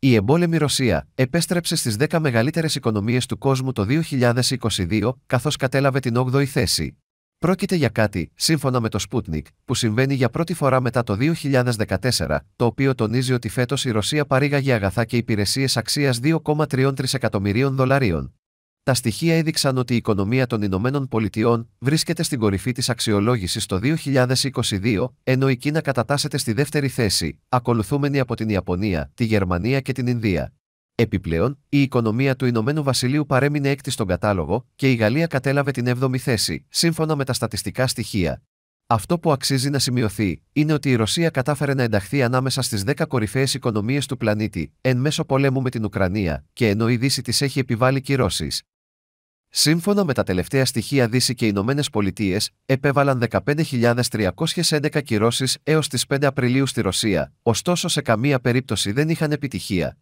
Η εμπόλεμη Ρωσία επέστρεψε στις 10 μεγαλύτερες οικονομίες του κόσμου το 2022, καθώς κατέλαβε την 8η θέση. Πρόκειται για κάτι, σύμφωνα με το Sputnik, που συμβαίνει για πρώτη φορά μετά το 2014, το οποίο τονίζει ότι φέτος η Ρωσία παρήγαγε αγαθά και υπηρεσίες αξίας 2,3 τρισεκατομμυρίων δολαρίων τα στοιχεία έδειξαν ότι η οικονομία των Ηνωμένων Πολιτειών βρίσκεται στην κορυφή της αξιολόγησης το 2022, ενώ η Κίνα κατατάσσεται στη δεύτερη θέση, ακολουθούμενη από την Ιαπωνία, τη Γερμανία και την Ινδία. Επιπλέον, η οικονομία του Ηνωμένου Βασιλείου παρέμεινε έκτη στον κατάλογο και η Γαλλία κατέλαβε την 7η θέση, σύμφωνα με τα στατιστικά στοιχεία. Αυτό που αξίζει να σημειωθεί είναι ότι η Ρωσία κατάφερε να ενταχθεί ανάμεσα στις 10 κορυφαίες οικονομίες του πλανήτη, εν μέσω πολέμου με την Ουκρανία, και ενώ η Δύση τη έχει επιβάλει κυρώσεις, Σύμφωνα με τα τελευταία στοιχεία, Δύση και οι Ηνωμένες Πολιτείες επέβαλαν 15.311 κυρώσεις έως τις 5 Απριλίου στη Ρωσία, ωστόσο σε καμία περίπτωση δεν είχαν επιτυχία.